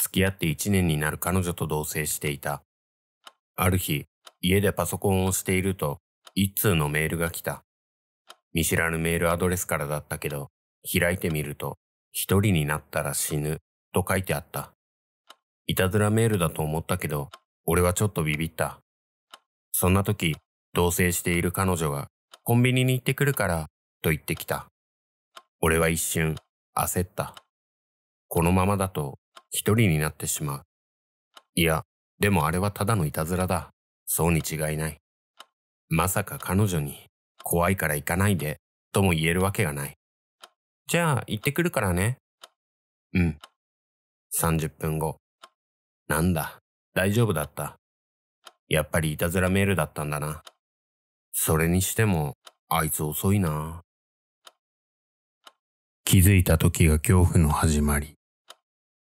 付き合って1年になる彼女と同棲していた。ある日、家でパソコンをしていると、一通のメールが来た。見知らぬメールアドレスからだったけど、開いてみると、一人になったら死ぬ、と書いてあった。いたずらメールだと思ったけど、俺はちょっとビビった。そんな時、同棲している彼女が、コンビニに行ってくるから、と言ってきた。俺は一瞬、焦った。このままだと一人になってしまう。いや、でもあれはただのいたずらだ。そうに違いない。まさか彼女に、怖いから行かないで、とも言えるわけがない。じゃあ、行ってくるからね。うん。30分後。なんだ、大丈夫だった。やっぱりいたずらメールだったんだな。それにしても、あいつ遅いな。気づいた時が恐怖の始まり。